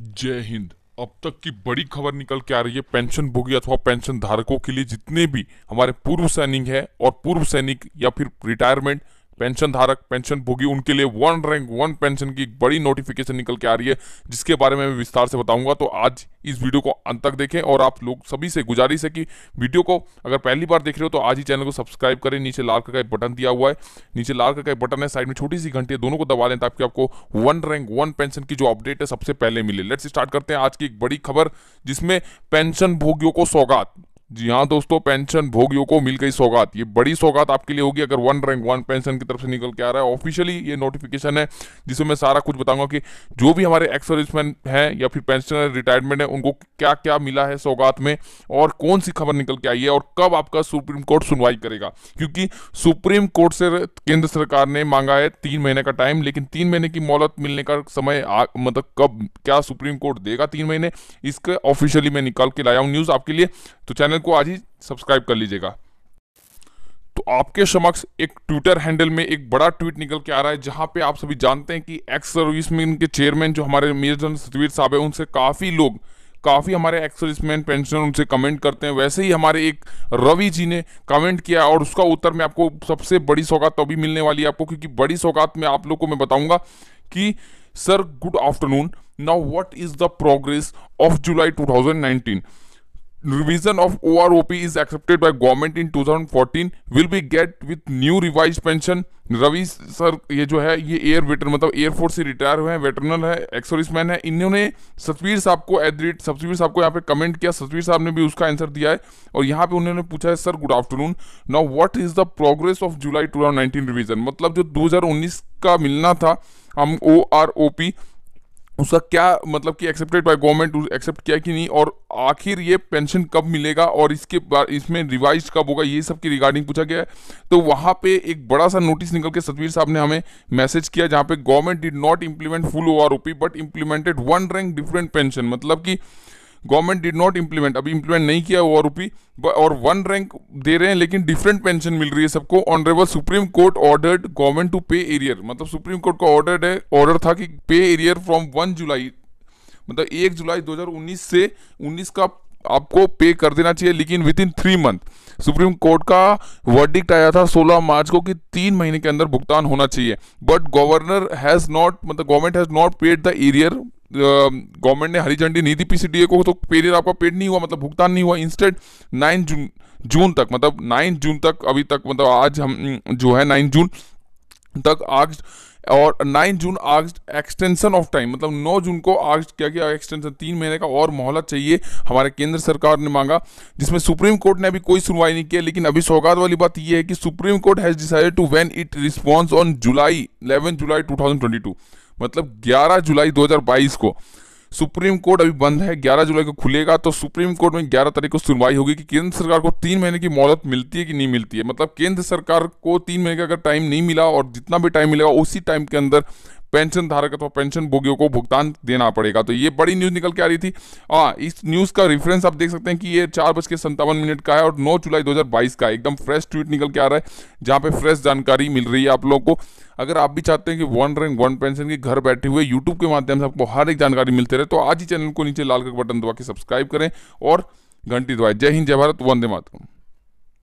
जय हिंद अब तक की बड़ी खबर निकल के आ रही है पेंशन भोगी अथवा पेंशन धारकों के लिए जितने भी हमारे पूर्व सैनिक हैं और पूर्व सैनिक या फिर रिटायरमेंट पेंशन धारक पेंशन भोगी उनके लिए वन रैंक वन पेंशन की बड़ी नोटिफिकेशन निकल के आ रही है जिसके बारे में मैं विस्तार से बताऊंगा तो आज इस वीडियो को अंत तक देखें और आप लोग सभी से गुजारिश है कि वीडियो को अगर पहली बार देख रहे हो तो आज ही चैनल को सब्सक्राइब करें नीचे लाल का एक बटन दिया हुआ है नीचे लाल का एक बटन है साइड में छोटी सी घंटी दोनों को दबा लें ताकि आपको वन रैंक वन पेंशन की जो अपडेट है सबसे पहले मिले लेट्स स्टार्ट करते हैं आज की एक बड़ी खबर जिसमें पेंशन भोगियों को सौगात जी हाँ दोस्तों पेंशन भोगियों को मिल गई सौगात ये बड़ी सौगात आपके लिए होगी अगर वन रैंक वन पेंशन की तरफ से निकल के आ रहा है ऑफिशियली ये नोटिफिकेशन है जिसमें मैं सारा कुछ बताऊंगा कि जो भी हमारे एक्स सर्विसमैन हैं या फिर पेंशनर रिटायरमेंट है उनको क्या क्या मिला है सौगात में और कौन सी खबर निकल के आई है और कब आपका सुप्रीम कोर्ट सुनवाई करेगा क्योंकि सुप्रीम कोर्ट से केंद्र सरकार ने मांगा है तीन महीने का टाइम लेकिन तीन महीने की मौलत मिलने का समय मतलब कब क्या सुप्रीम कोर्ट देगा तीन महीने इसके ऑफिशियली मैं निकाल के लाया हूँ न्यूज़ आपके लिए तो चैनल को आज ही सब्सक्राइब कर लीजिएगा तो आपके समक्ष एक ट्विटर हैंडल में एक बड़ा ट्वीट निकल के आ रहा है जहां पे आप सभी जानते हैं कि एक्स सर्विसमैन के चेयरमैन जो हमारे मेजर जनरल सतवीर साहब हैं उनसे काफ़ी लोग काफ़ी हमारे एक्स सर्विसमैन पेंशनर उनसे कमेंट करते हैं वैसे ही हमारे एक रवि जी ने कमेंट किया और उसका उत्तर में आपको सबसे बड़ी सौगात अभी मिलने वाली है आपको क्योंकि बड़ी सौगात में आप लोग को मैं बताऊंगा कि sir good afternoon now what is the progress of July two revision of OROP is accepted by government in 2014 will be get with new revised pension Ravi sir ये जो है ये एयर वेटर मतलब एयरफोर्स से रिटायर हुए हैं वेटरनल है एक्सोरिस man है इन्होंने सतवीर साहब को एट द रेट सतवीर साहब को यहाँ पे कमेंट किया सतवीर साहब ने भी उसका आंसर दिया है और यहाँ पे उन्होंने पूछा है sir good afternoon now what is the progress of July two revision मतलब जो 2019 का मिलना था हम ओ आर ओ पी उसका क्या मतलब कि एक्सेप्टेड बाय गवर्नमेंट एक्सेप्ट किया कि नहीं और आखिर ये पेंशन कब मिलेगा और इसके इसमें रिवाइज कब होगा ये सब की रिगार्डिंग पूछा गया है तो वहाँ पे एक बड़ा सा नोटिस निकल के सतवीर साहब ने हमें मैसेज किया जहाँ पे government did not implement full O but implemented one rank different pension मतलब कि गवर्नमेंट डिड नॉट इम्प्लीमेंट अभी इम्प्लीमेंट नहीं किया वो रूपी और वन रैंक दे रहे हैं लेकिन डिफरेंट पेंशन मिल रही है सबको honourable supreme court ordered government to pay arrear मतलब सुप्रीम कोर्ट का ऑर्डर है ऑर्डर था कि पे एरियर फ्रॉम वन जुलाई मतलब एक जुलाई 2019 से 19 का आपको पे कर देना चाहिए लेकिन within three month supreme court का वर्डिक्ट आया था 16 मार्च को कि तीन महीने के अंदर भुगतान होना चाहिए बट गवर्नर हैज़ नॉट मतलब government has not paid the arrear government ने हरी झंडी नहीं दी पीसीडीए को तो पेरियर आपका पेड नहीं हुआ मतलब भुगतान नहीं हुआ इंस्टेंट नाइन जून जून तक मतलब नाइन जून तक अभी तक मतलब आज हम जो है नाइन जून तक आज और nine June August extension of time मतलब नौ जून को आगस्ट क्या किया एक्सटेंशन तीन महीने का और मोहलत चाहिए हमारे केंद्र सरकार ने मांगा जिसमें सुप्रीम कोर्ट ने अभी कोई सुनवाई नहीं की लेकिन अभी सौगात वाली बात यह है कि supreme court has decided to when it response on July eleven July two मतलब 11 जुलाई 2022 को सुप्रीम कोर्ट अभी बंद है 11 जुलाई को खुलेगा तो सुप्रीम कोर्ट में 11 तारीख को सुनवाई होगी कि केंद्र सरकार को तीन महीने की मोहलत मिलती है कि नहीं मिलती है मतलब केंद्र सरकार को तीन महीने का अगर टाइम नहीं मिला और जितना भी टाइम मिलेगा उसी टाइम के अंदर पेंशन धारक अथवा पेंशन भोगियों को भुगतान देना पड़ेगा तो ये बड़ी न्यूज़ निकल के आ रही थी आ, इस न्यूज़ का रेफरेंस आप देख सकते हैं कि ये चार बज के संतावन मिनट का है और नौ जुलाई 2022 का एकदम फ्रेश ट्वीट निकल के आ रहा है जहां पे फ्रेश जानकारी मिल रही है आप लोगों को अगर आप भी चाहते हैं कि वन रैंक वन पेंशन के घर बैठे हुए यूट्यूब के माध्यम से आपको हर एक जानकारी मिलते रहे तो आज ही चैनल को नीचे लाल का बटन दबा के सब्सक्राइब करें और घंटी दबाए जय हिंद जय भारत वंदे मातरम